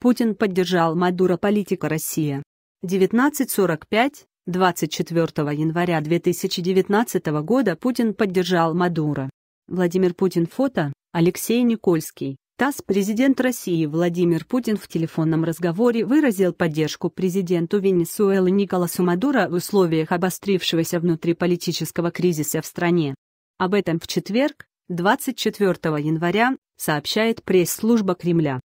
Путин поддержал Мадура. политика Россия. 1945, 24 января 2019 года Путин поддержал Мадура. Владимир Путин фото, Алексей Никольский. ТАСС президент России Владимир Путин в телефонном разговоре выразил поддержку президенту Венесуэлы Николасу Мадура в условиях обострившегося внутриполитического кризиса в стране. Об этом в четверг, 24 января, сообщает пресс-служба Кремля.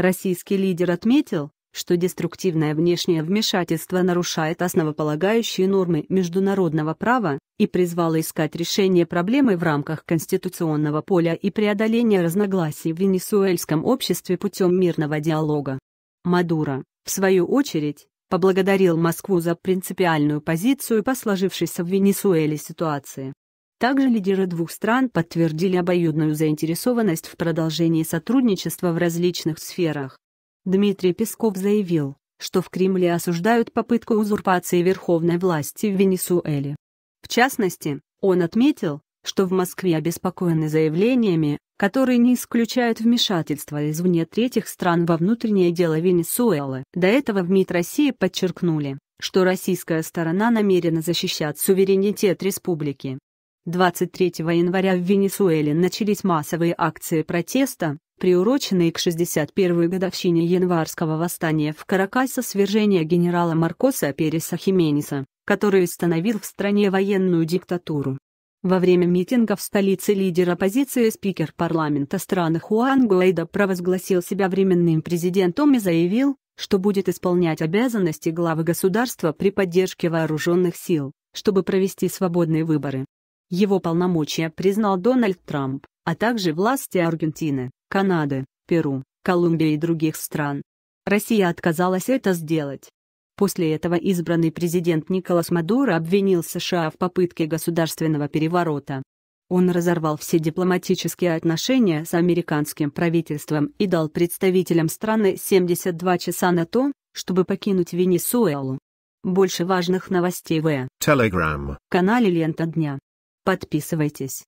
Российский лидер отметил, что деструктивное внешнее вмешательство нарушает основополагающие нормы международного права и призвало искать решение проблемы в рамках конституционного поля и преодоления разногласий в венесуэльском обществе путем мирного диалога. Мадуро, в свою очередь, поблагодарил Москву за принципиальную позицию по сложившейся в Венесуэле ситуации. Также лидеры двух стран подтвердили обоюдную заинтересованность в продолжении сотрудничества в различных сферах. Дмитрий Песков заявил, что в Кремле осуждают попытку узурпации верховной власти в Венесуэле. В частности, он отметил, что в Москве обеспокоены заявлениями, которые не исключают вмешательства извне третьих стран во внутреннее дело Венесуэлы. До этого в МИД России подчеркнули, что российская сторона намерена защищать суверенитет республики. 23 января в Венесуэле начались массовые акции протеста, приуроченные к 61-й годовщине январского восстания в Каракасе свержения генерала Маркоса Переса Хименеса, который установил в стране военную диктатуру. Во время митинга в столице лидер оппозиции спикер парламента страны Хуан Гуэйда провозгласил себя временным президентом и заявил, что будет исполнять обязанности главы государства при поддержке вооруженных сил, чтобы провести свободные выборы. Его полномочия признал Дональд Трамп, а также власти Аргентины, Канады, Перу, Колумбии и других стран. Россия отказалась это сделать. После этого избранный президент Николас Мадуро обвинил США в попытке государственного переворота. Он разорвал все дипломатические отношения с американским правительством и дал представителям страны 72 часа на то, чтобы покинуть Венесуэлу. Больше важных новостей в Telegram. канале «Лента дня». Подписывайтесь.